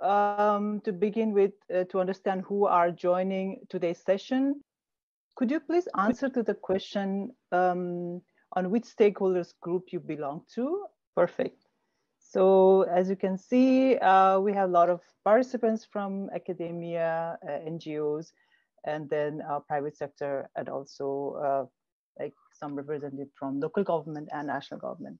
um, to begin with, uh, to understand who are joining today's session, could you please answer to the question um, on which stakeholders group you belong to? Perfect. So as you can see, uh, we have a lot of participants from academia, uh, NGOs, and then our uh, private sector, and also uh, like some represented from local government and national government.